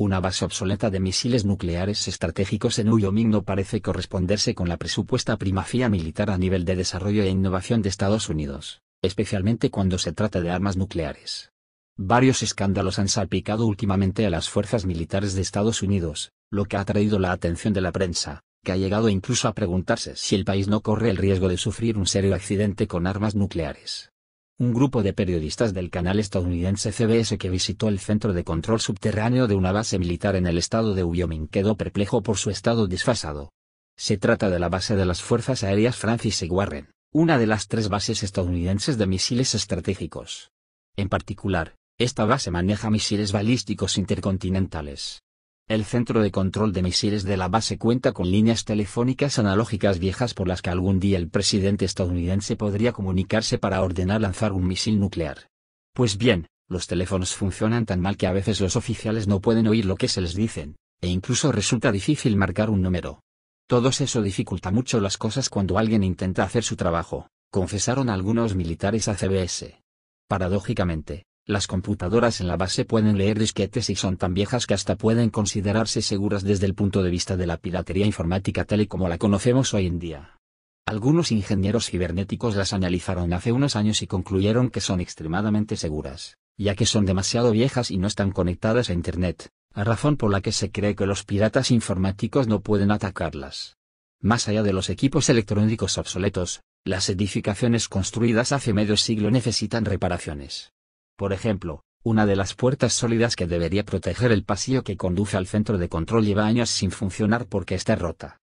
Una base obsoleta de misiles nucleares estratégicos en Wyoming no parece corresponderse con la presupuesta primacía militar a nivel de desarrollo e innovación de Estados Unidos, especialmente cuando se trata de armas nucleares. Varios escándalos han salpicado últimamente a las fuerzas militares de Estados Unidos, lo que ha atraído la atención de la prensa, que ha llegado incluso a preguntarse si el país no corre el riesgo de sufrir un serio accidente con armas nucleares un grupo de periodistas del canal estadounidense CBS que visitó el centro de control subterráneo de una base militar en el estado de Wyoming quedó perplejo por su estado disfasado. Se trata de la base de las Fuerzas Aéreas Francis y Warren, una de las tres bases estadounidenses de misiles estratégicos. En particular, esta base maneja misiles balísticos intercontinentales. El centro de control de misiles de la base cuenta con líneas telefónicas analógicas viejas por las que algún día el presidente estadounidense podría comunicarse para ordenar lanzar un misil nuclear. Pues bien, los teléfonos funcionan tan mal que a veces los oficiales no pueden oír lo que se les dicen, e incluso resulta difícil marcar un número. Todo eso dificulta mucho las cosas cuando alguien intenta hacer su trabajo, confesaron algunos militares a CBS. Paradójicamente, las computadoras en la base pueden leer disquetes y son tan viejas que hasta pueden considerarse seguras desde el punto de vista de la piratería informática tal y como la conocemos hoy en día. Algunos ingenieros cibernéticos las analizaron hace unos años y concluyeron que son extremadamente seguras, ya que son demasiado viejas y no están conectadas a Internet, a razón por la que se cree que los piratas informáticos no pueden atacarlas. Más allá de los equipos electrónicos obsoletos, las edificaciones construidas hace medio siglo necesitan reparaciones. Por ejemplo, una de las puertas sólidas que debería proteger el pasillo que conduce al centro de control lleva años sin funcionar porque está rota.